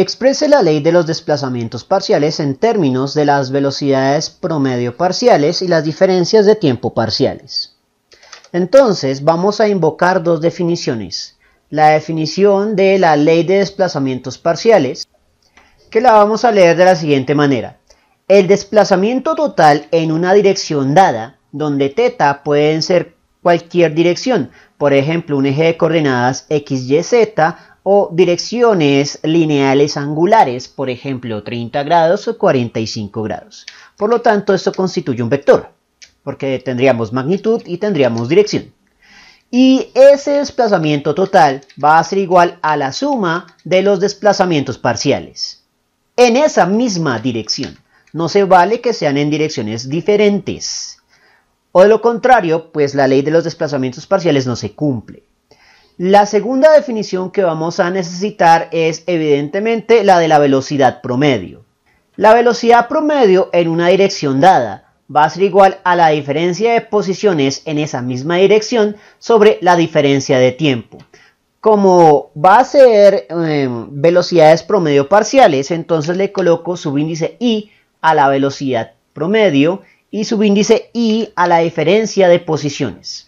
exprese la ley de los desplazamientos parciales en términos de las velocidades promedio parciales y las diferencias de tiempo parciales. Entonces vamos a invocar dos definiciones. La definición de la ley de desplazamientos parciales, que la vamos a leer de la siguiente manera. El desplazamiento total en una dirección dada, donde θ pueden ser cualquier dirección, por ejemplo un eje de coordenadas x, y, z o direcciones lineales angulares, por ejemplo 30 grados o 45 grados. Por lo tanto, esto constituye un vector, porque tendríamos magnitud y tendríamos dirección. Y ese desplazamiento total va a ser igual a la suma de los desplazamientos parciales. En esa misma dirección. No se vale que sean en direcciones diferentes. O de lo contrario, pues la ley de los desplazamientos parciales no se cumple. La segunda definición que vamos a necesitar es evidentemente la de la velocidad promedio. La velocidad promedio en una dirección dada va a ser igual a la diferencia de posiciones en esa misma dirección sobre la diferencia de tiempo. Como va a ser em, velocidades promedio parciales, entonces le coloco subíndice i a la velocidad promedio y subíndice i a la diferencia de posiciones.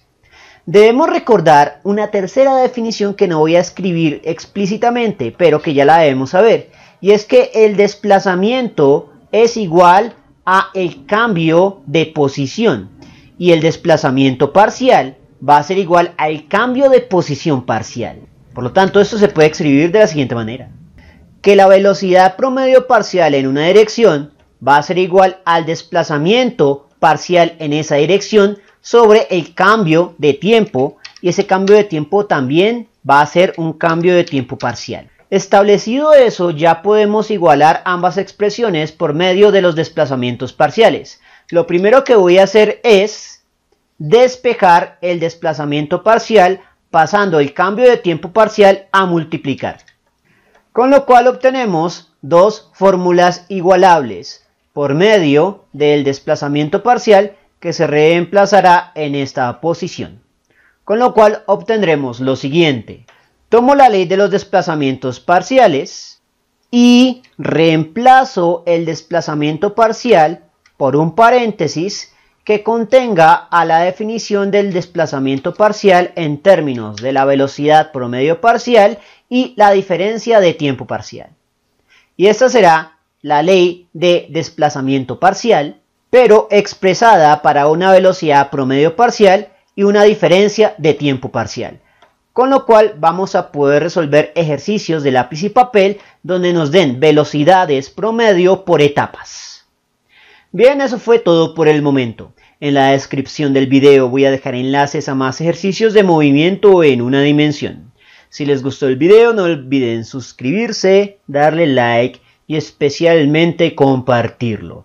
Debemos recordar una tercera definición que no voy a escribir explícitamente, pero que ya la debemos saber, y es que el desplazamiento es igual a el cambio de posición y el desplazamiento parcial va a ser igual al cambio de posición parcial. Por lo tanto, esto se puede escribir de la siguiente manera. Que la velocidad promedio parcial en una dirección va a ser igual al desplazamiento parcial en esa dirección sobre el cambio de tiempo y ese cambio de tiempo también va a ser un cambio de tiempo parcial. Establecido eso, ya podemos igualar ambas expresiones por medio de los desplazamientos parciales. Lo primero que voy a hacer es despejar el desplazamiento parcial pasando el cambio de tiempo parcial a multiplicar. Con lo cual obtenemos dos fórmulas igualables por medio del desplazamiento parcial que se reemplazará en esta posición. Con lo cual obtendremos lo siguiente. Tomo la ley de los desplazamientos parciales y reemplazo el desplazamiento parcial por un paréntesis que contenga a la definición del desplazamiento parcial en términos de la velocidad promedio parcial y la diferencia de tiempo parcial. Y esta será la ley de desplazamiento parcial pero expresada para una velocidad promedio parcial y una diferencia de tiempo parcial. Con lo cual vamos a poder resolver ejercicios de lápiz y papel donde nos den velocidades promedio por etapas. Bien, eso fue todo por el momento. En la descripción del video voy a dejar enlaces a más ejercicios de movimiento en una dimensión. Si les gustó el video no olviden suscribirse, darle like y especialmente compartirlo.